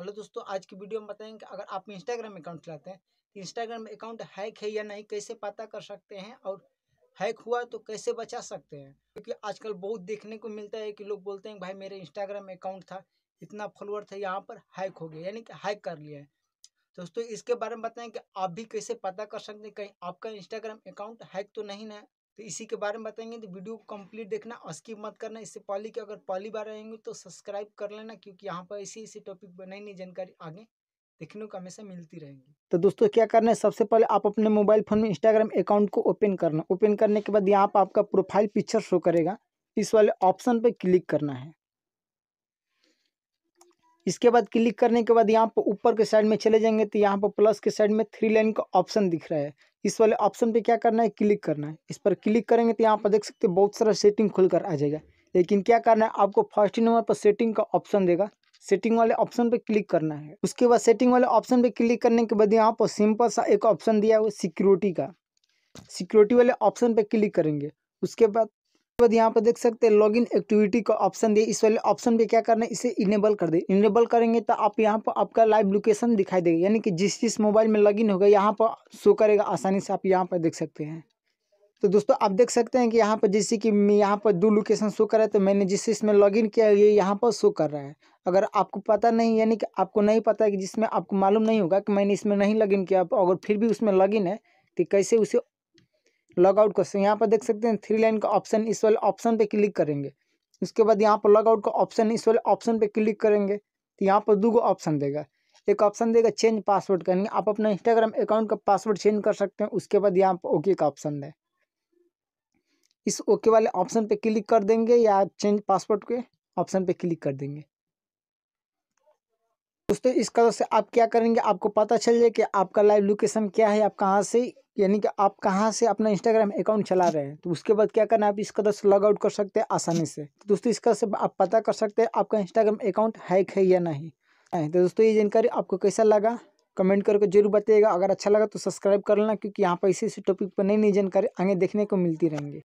hello दोस्तों आज की वीडियो में बताएंगे अगर आप इंस्टाग्राम अकाउंट चलाते हैं तो इंस्टाग्राम अकाउंट हैक है या नहीं कैसे पता कर सकते हैं और हैक हुआ तो कैसे बचा सकते हैं क्योंकि आजकल बहुत देखने को मिलता है कि लोग बोलते हैं भाई मेरे इंस्टाग्राम अकाउंट था इतना फॉलोअर था यहाँ पर हैक हो गया यानी कि हैक कर लिया है दोस्तों इसके बारे में बताएं कि आप भी कैसे पता कर सकते हैं कहीं आपका इंस्टाग्राम अकाउंट हैक तो नहीं है तो इसी के बारे में बताएंगे तो वीडियो को कम्प्लीट देखना स्किप मत करना इससे पहले कि अगर पहली बार आएंगे तो सब्सक्राइब कर लेना क्योंकि यहाँ पर ऐसी ऐसी टॉपिक नई नई जानकारी आगे देखने को हमेशा मिलती रहेगी तो दोस्तों क्या करना है सबसे पहले आप अपने मोबाइल फ़ोन में इंस्टाग्राम अकाउंट को ओपन करना ओपन करने के बाद यहाँ पर आपका प्रोफाइल पिक्चर शो करेगा इस वाले ऑप्शन पर क्लिक करना है इसके बाद क्लिक करने के बाद यहाँ पर ऊपर के साइड में चले जाएंगे तो यहाँ पर प्लस के साइड में थ्री लाइन का ऑप्शन दिख रहा है इस वाले ऑप्शन पे क्या करना है क्लिक करना है इस पर क्लिक करेंगे तो यहाँ पर देख सकते हैं बहुत सारा सेटिंग खुलकर आ जाएगा लेकिन क्या करना है आपको फर्स्ट नंबर पर सेटिंग का ऑप्शन देगा सेटिंग वाले ऑप्शन पे क्लिक करना है उसके बाद सेटिंग वाले ऑप्शन पे क्लिक करने के बाद यहाँ पर सिंपल सा एक ऑप्शन दिया हुआ सिक्योरिटी का सिक्योरिटी वाले ऑप्शन पे क्लिक करेंगे उसके बाद बाद यहाँ पर देख सकते हैं लॉगिन एक्टिविटी का ऑप्शन दिए इस वाले ऑप्शन पे क्या करना है इसे इनेबल कर दे इनेबल करेंगे तो आप यहाँ पर आपका लाइव लोकेशन दिखाई देगा यानी कि जिस जिस मोबाइल में लॉगिन होगा यहाँ पर शो करेगा आसानी से आप यहाँ पर देख सकते हैं तो दोस्तों आप देख सकते हैं कि यहाँ पर जैसे कि यहाँ पर दो लोकेशन शो कर रहा है तो मैंने जिस इसमें लॉगिन किया ये यहाँ पर शो कर रहा है अगर आपको पता नहीं यानी कि आपको नहीं पता है कि जिसमें आपको मालूम नहीं होगा कि मैंने इसमें नहीं लॉगिन किया तो अगर फिर भी उसमें लॉगिन है तो कैसे उसे लॉगआउट क्वेश्चन यहाँ पर देख सकते हैं थ्री लाइन का ऑप्शन इस वाले ऑप्शन पे क्लिक करेंगे उसके बाद यहाँ पर लॉगआउट का ऑप्शन इस वाले ऑप्शन पे क्लिक करेंगे तो यहाँ पर दो ऑप्शन देगा एक ऑप्शन देगा चेंज पासवर्ड का आप अपना इंस्टाग्राम अकाउंट का पासवर्ड चेंज कर सकते हैं उसके बाद यहाँ पर ओके का ऑप्शन दें इस ओके वाले ऑप्शन पर क्लिक कर देंगे या चेंज पासवर्ड के ऑप्शन पर क्लिक कर देंगे दोस्तों इस कदर से आप क्या करेंगे आपको पता चल जाए कि आपका लाइव लोकेशन क्या है आप कहाँ से यानी कि आप कहाँ से अपना इंस्टाग्राम अकाउंट चला रहे हैं तो उसके बाद क्या करना है आप इस कदर से लॉग आउट कर सकते हैं आसानी से तो दोस्तों इस से आप पता कर सकते हैं आपका इंस्टाग्राम अकाउंट हैक है या नहीं तो दोस्तों ये जानकारी आपको कैसा लगा कमेंट करके जरूर बताइएगा अगर अच्छा लगा तो सब्सक्राइब कर लेना क्योंकि यहाँ पर इसी इसी टॉपिक पर नई नई जानकारी आगे देखने को मिलती रहेंगी